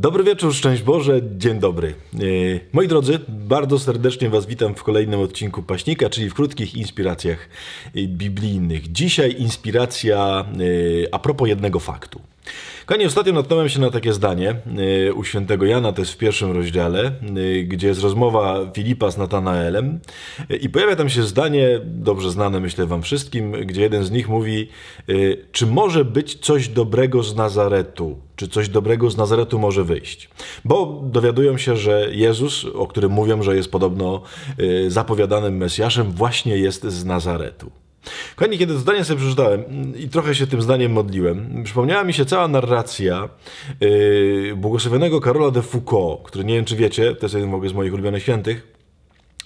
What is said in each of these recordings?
Dobry wieczór, szczęść Boże, dzień dobry. E, moi drodzy, bardzo serdecznie Was witam w kolejnym odcinku Paśnika, czyli w krótkich inspiracjach e, biblijnych. Dzisiaj inspiracja e, a propos jednego faktu. Kanie, ostatnio natknąłem się na takie zdanie y, u świętego Jana, to jest w pierwszym rozdziale, y, gdzie jest rozmowa Filipa z Natanaelem y, i pojawia tam się zdanie, dobrze znane myślę wam wszystkim, gdzie jeden z nich mówi, czy może być coś dobrego z Nazaretu? Czy coś dobrego z Nazaretu może wyjść? Bo dowiadują się, że Jezus, o którym mówią, że jest podobno zapowiadanym Mesjaszem, właśnie jest z Nazaretu. Kochani, kiedy to zdanie sobie przeczytałem mm, i trochę się tym zdaniem modliłem, przypomniała mi się cała narracja yy, błogosławionego Karola de Foucault, który nie wiem czy wiecie, to jest jeden w ogóle z moich ulubionych świętych,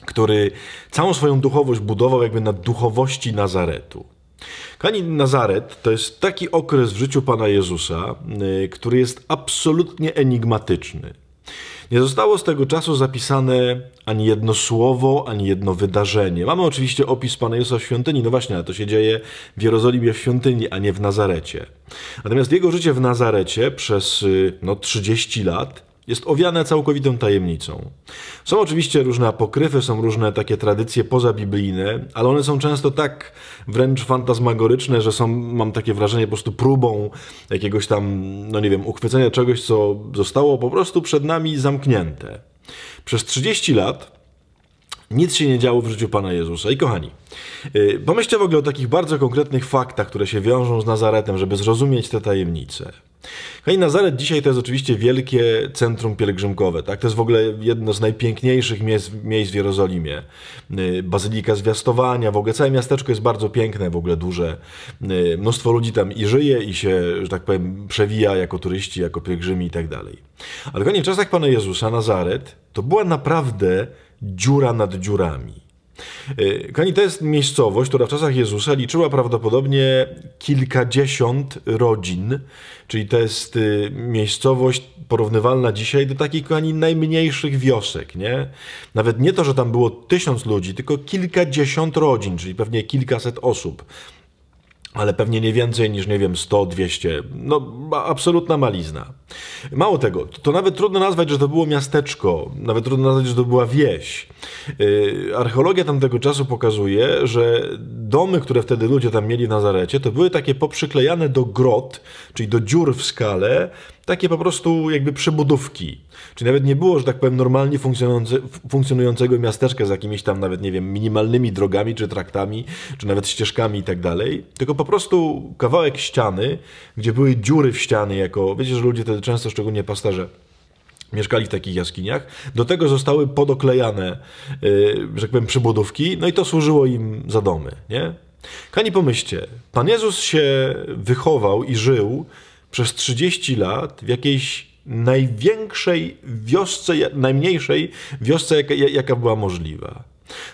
który całą swoją duchowość budował jakby na duchowości Nazaretu. Kochani, Nazaret to jest taki okres w życiu Pana Jezusa, yy, który jest absolutnie enigmatyczny. Nie zostało z tego czasu zapisane ani jedno słowo, ani jedno wydarzenie. Mamy oczywiście opis Pana Jezusa w świątyni, no właśnie, ale to się dzieje w Jerozolimie w świątyni, a nie w Nazarecie. Natomiast jego życie w Nazarecie przez y, no, 30 lat jest owiane całkowitą tajemnicą. Są oczywiście różne apokryfy, są różne takie tradycje pozabiblijne, ale one są często tak wręcz fantasmagoryczne, że są, mam takie wrażenie, po prostu próbą jakiegoś tam, no nie wiem, uchwycenia czegoś, co zostało po prostu przed nami zamknięte. Przez 30 lat nic się nie działo w życiu Pana Jezusa. I kochani, y, pomyślcie w ogóle o takich bardzo konkretnych faktach, które się wiążą z Nazaretem, żeby zrozumieć te tajemnice. Kochani, Nazaret dzisiaj to jest oczywiście wielkie centrum pielgrzymkowe. Tak? To jest w ogóle jedno z najpiękniejszych miejsc, miejsc w Jerozolimie. Y, bazylika Zwiastowania, w ogóle całe miasteczko jest bardzo piękne, w ogóle duże. Y, mnóstwo ludzi tam i żyje, i się, że tak powiem, przewija jako turyści, jako pielgrzymi i tak dalej. Ale kochani, w czasach Pana Jezusa Nazaret to była naprawdę dziura nad dziurami. Y, Kani, to jest miejscowość, która w czasach Jezusa liczyła prawdopodobnie kilkadziesiąt rodzin, czyli to jest y, miejscowość porównywalna dzisiaj do takich, kochani, najmniejszych wiosek, nie? Nawet nie to, że tam było tysiąc ludzi, tylko kilkadziesiąt rodzin, czyli pewnie kilkaset osób ale pewnie nie więcej niż, nie wiem, 100, 200. No, absolutna malizna. Mało tego, to nawet trudno nazwać, że to było miasteczko, nawet trudno nazwać, że to była wieś. Y, archeologia tamtego czasu pokazuje, że domy, które wtedy ludzie tam mieli w Nazarecie, to były takie poprzyklejane do grot, czyli do dziur w skale, takie po prostu jakby przebudówki. Czyli nawet nie było, że tak powiem, normalnie funkcjonującego miasteczka z jakimiś tam nawet, nie wiem, minimalnymi drogami, czy traktami, czy nawet ścieżkami i tak dalej, tylko po prostu kawałek ściany, gdzie były dziury w ściany, jako, wiecie, że ludzie te często szczególnie pasterze mieszkali w takich jaskiniach. Do tego zostały podoklejane, yy, że tak powiem, przybudówki, no i to służyło im za domy, nie? Kani pomyślcie, Pan Jezus się wychował i żył przez 30 lat w jakiejś największej wiosce, najmniejszej wiosce, jaka, jaka była możliwa.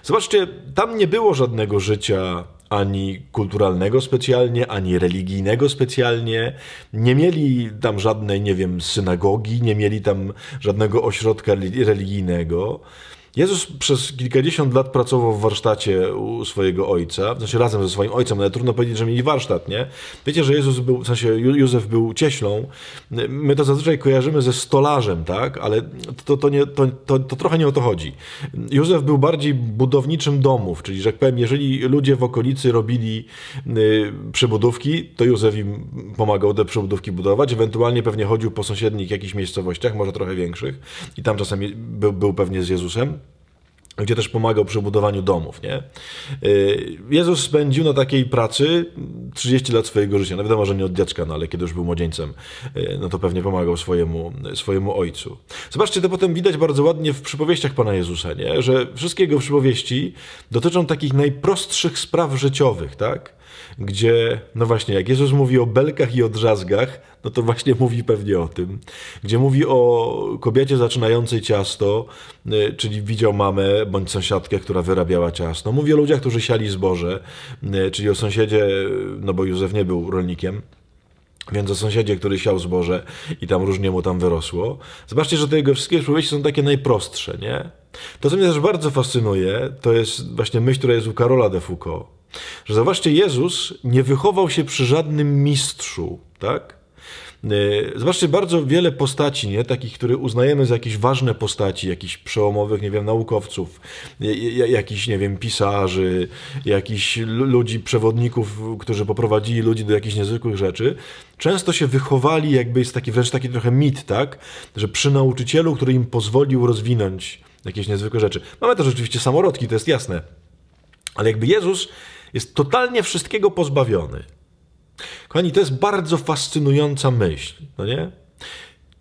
Zobaczcie, tam nie było żadnego życia ani kulturalnego specjalnie, ani religijnego specjalnie. Nie mieli tam żadnej, nie wiem, synagogi, nie mieli tam żadnego ośrodka religijnego. Jezus przez kilkadziesiąt lat pracował w warsztacie u swojego ojca, W znaczy razem ze swoim ojcem, ale trudno powiedzieć, że mieli warsztat, nie? Wiecie, że Jezus był, w sensie Józef był cieślą. My to zazwyczaj kojarzymy ze stolarzem, tak? Ale to, to, nie, to, to, to trochę nie o to chodzi. Józef był bardziej budowniczym domów, czyli, że powiem, jeżeli ludzie w okolicy robili y, przybudówki, to Józef im pomagał te przybudówki budować, ewentualnie pewnie chodził po sąsiednich jakichś miejscowościach, może trochę większych i tam czasami był, był pewnie z Jezusem gdzie też pomagał przy budowaniu domów. Nie? Y, Jezus spędził na takiej pracy 30 lat swojego życia. No wiadomo, że nie od dziecka, no ale kiedy już był młodzieńcem, y, no to pewnie pomagał swojemu, swojemu ojcu. Zobaczcie, to potem widać bardzo ładnie w przypowieściach Pana Jezusa, nie? że wszystkie jego przypowieści dotyczą takich najprostszych spraw życiowych, tak? gdzie, no właśnie, jak Jezus mówi o belkach i o drzazgach, no to właśnie mówi pewnie o tym. Gdzie mówi o kobiecie zaczynającej ciasto, y, czyli widział mamę bądź sąsiadkę, która wyrabiała ciasto. Mówi o ludziach, którzy siali zboże, y, czyli o sąsiedzie, y, no bo Józef nie był rolnikiem. Więc o sąsiedzie, który siał zboże i tam różnie mu tam wyrosło. Zobaczcie, że te jego wszystkie przypowieści są takie najprostsze, nie? To, co mnie też bardzo fascynuje, to jest właśnie myśl, która jest u Karola de Foucault że zobaczcie, Jezus nie wychował się przy żadnym mistrzu, tak? E, zobaczcie, bardzo wiele postaci, nie? takich, które uznajemy za jakieś ważne postaci, jakichś przełomowych, nie wiem, naukowców, e, e, jakichś, nie wiem, pisarzy, jakichś ludzi, przewodników, którzy poprowadzili ludzi do jakichś niezwykłych rzeczy, często się wychowali, jakby jest taki wręcz taki trochę mit, tak? Że przy nauczycielu, który im pozwolił rozwinąć jakieś niezwykłe rzeczy. Mamy też oczywiście samorodki, to jest jasne. Ale jakby Jezus jest totalnie wszystkiego pozbawiony. Kochani, to jest bardzo fascynująca myśl, no nie?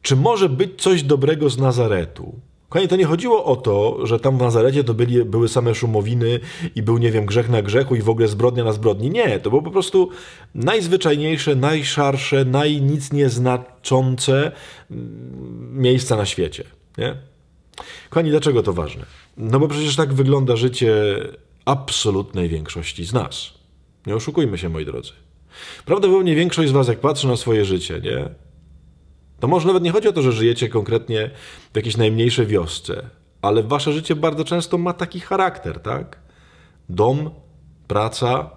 Czy może być coś dobrego z Nazaretu? Kochani, to nie chodziło o to, że tam w Nazarecie to byli, były same szumowiny i był, nie wiem, grzech na grzechu i w ogóle zbrodnia na zbrodni. Nie, to było po prostu najzwyczajniejsze, najszarsze, najnic nieznaczące mm, miejsca na świecie. Nie? Kochani, dlaczego to ważne? No bo przecież tak wygląda życie absolutnej większości z nas. Nie oszukujmy się, moi drodzy. Prawdopodobnie większość z Was, jak patrzy na swoje życie, nie? To może nawet nie chodzi o to, że żyjecie konkretnie w jakiejś najmniejszej wiosce, ale Wasze życie bardzo często ma taki charakter, tak? Dom, praca,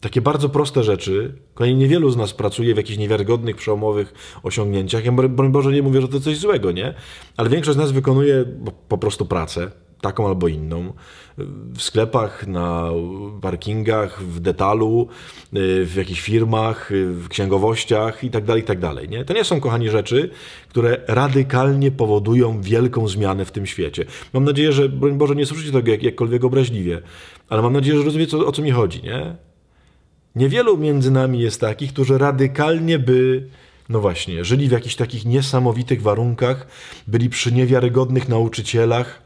takie bardzo proste rzeczy. Kolejnie niewielu z nas pracuje w jakichś niewiarygodnych, przełomowych osiągnięciach. Ja broń Boże nie mówię, że to coś złego, nie? Ale większość z nas wykonuje po prostu pracę taką albo inną. W sklepach, na parkingach, w detalu, w jakichś firmach, w księgowościach itd. Tak itd. Tak nie? To nie są, kochani, rzeczy, które radykalnie powodują wielką zmianę w tym świecie. Mam nadzieję, że, broń Boże, nie słyszycie tego jak, jakkolwiek obraźliwie, ale mam nadzieję, że rozumiecie, o co mi chodzi. Nie? Niewielu między nami jest takich, którzy radykalnie by no właśnie, żyli w jakichś takich niesamowitych warunkach, byli przy niewiarygodnych nauczycielach,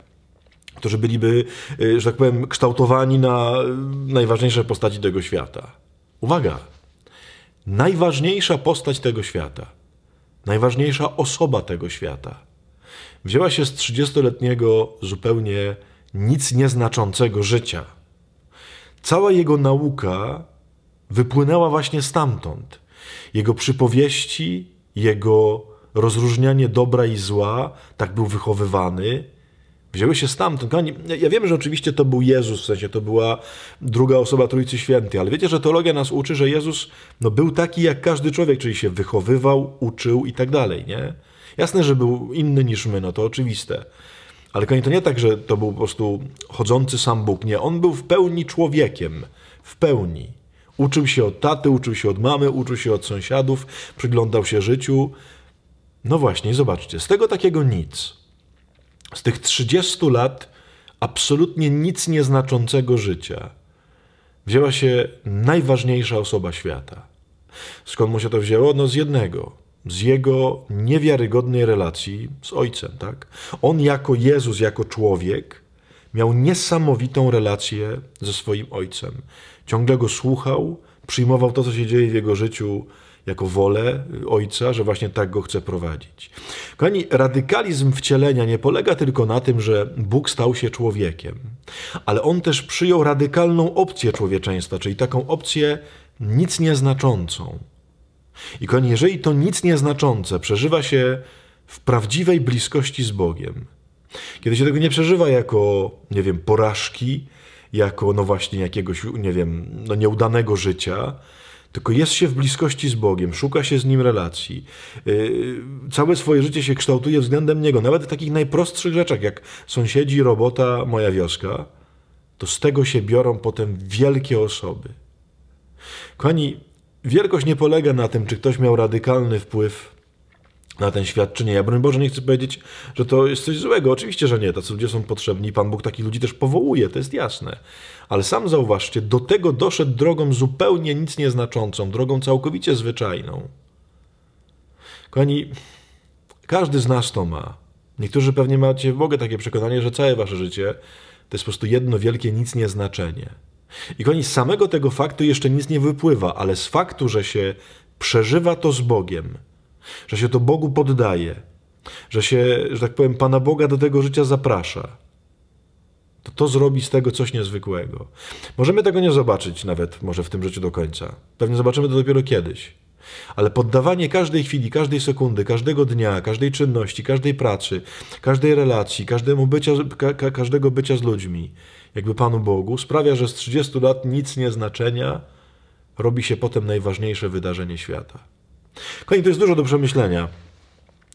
którzy byliby, y, że tak powiem, kształtowani na y, najważniejsze postaci tego świata. Uwaga! Najważniejsza postać tego świata, najważniejsza osoba tego świata wzięła się z 30-letniego zupełnie nic nieznaczącego życia. Cała jego nauka wypłynęła właśnie stamtąd. Jego przypowieści, jego rozróżnianie dobra i zła, tak był wychowywany, wzięły się stamtąd. Kochani, ja wiem, że oczywiście to był Jezus, w sensie to była druga osoba Trójcy Świętej, ale wiecie, że teologia nas uczy, że Jezus no, był taki jak każdy człowiek, czyli się wychowywał, uczył i tak dalej, nie? Jasne, że był inny niż my, no to oczywiste. Ale kochani, to nie tak, że to był po prostu chodzący sam Bóg. Nie, on był w pełni człowiekiem. W pełni. Uczył się od taty, uczył się od mamy, uczył się od sąsiadów, przyglądał się życiu. No właśnie, zobaczcie, z tego takiego nic z tych 30 lat absolutnie nic nieznaczącego życia wzięła się najważniejsza osoba świata. Skąd mu się to wzięło? No z jednego, z jego niewiarygodnej relacji z ojcem, tak? On jako Jezus, jako człowiek miał niesamowitą relację ze swoim ojcem. Ciągle go słuchał, przyjmował to, co się dzieje w jego życiu jako wolę Ojca, że właśnie tak go chce prowadzić. Kochani, radykalizm wcielenia nie polega tylko na tym, że Bóg stał się człowiekiem, ale on też przyjął radykalną opcję człowieczeństwa, czyli taką opcję nic nieznaczącą. I kochani, jeżeli to nic nieznaczące przeżywa się w prawdziwej bliskości z Bogiem, kiedy się tego nie przeżywa jako, nie wiem, porażki, jako, no właśnie, jakiegoś, nie wiem, no nieudanego życia, tylko jest się w bliskości z Bogiem, szuka się z Nim relacji. Y, całe swoje życie się kształtuje względem Niego, nawet w takich najprostszych rzeczach, jak sąsiedzi, robota, moja wioska, to z tego się biorą potem wielkie osoby. Kochani, wielkość nie polega na tym, czy ktoś miał radykalny wpływ na ten świat, czy nie. Ja broń Boże nie chcę powiedzieć, że to jest coś złego. Oczywiście, że nie. Tacy ludzie są potrzebni. Pan Bóg takich ludzi też powołuje, to jest jasne. Ale sam zauważcie, do tego doszedł drogą zupełnie nic nieznaczącą, drogą całkowicie zwyczajną. Kochani, każdy z nas to ma. Niektórzy pewnie macie w ogóle takie przekonanie, że całe wasze życie to jest po prostu jedno wielkie nic nieznaczenie. I kochani, z samego tego faktu jeszcze nic nie wypływa, ale z faktu, że się przeżywa to z Bogiem – że się to Bogu poddaje, że się, że tak powiem, Pana Boga do tego życia zaprasza, to to zrobi z tego coś niezwykłego. Możemy tego nie zobaczyć nawet może w tym życiu do końca. Pewnie zobaczymy to dopiero kiedyś. Ale poddawanie każdej chwili, każdej sekundy, każdego dnia, każdej czynności, każdej pracy, każdej relacji, każdemu bycia, ka każdego bycia z ludźmi, jakby Panu Bogu, sprawia, że z 30 lat nic nie znaczenia robi się potem najważniejsze wydarzenie świata. Kochani, to jest dużo do przemyślenia,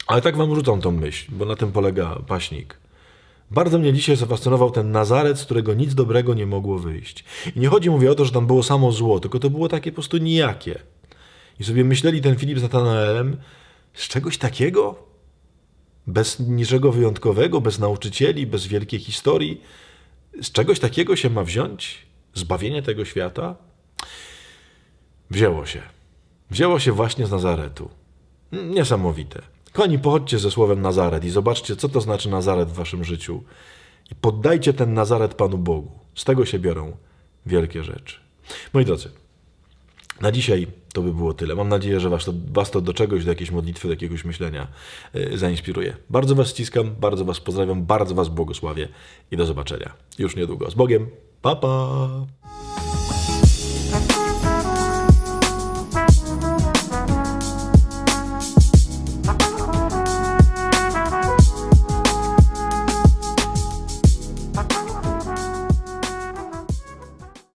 ale tak wam rzucam tą myśl, bo na tym polega paśnik. Bardzo mnie dzisiaj zafascynował ten Nazaret, z którego nic dobrego nie mogło wyjść. I nie chodzi, mówię o to, że tam było samo zło, tylko to było takie po prostu nijakie. I sobie myśleli ten Filip z Natanaelem, z czegoś takiego? Bez niczego wyjątkowego, bez nauczycieli, bez wielkiej historii? Z czegoś takiego się ma wziąć? Zbawienie tego świata? Wzięło się wzięło się właśnie z Nazaretu. Niesamowite. Koni, pochodźcie ze słowem Nazaret i zobaczcie, co to znaczy Nazaret w waszym życiu. I poddajcie ten Nazaret Panu Bogu. Z tego się biorą wielkie rzeczy. Moi drodzy, na dzisiaj to by było tyle. Mam nadzieję, że was to, was to do czegoś, do jakiejś modlitwy, do jakiegoś myślenia yy, zainspiruje. Bardzo was ściskam, bardzo was pozdrawiam, bardzo was błogosławię i do zobaczenia już niedługo. Z Bogiem, pa pa!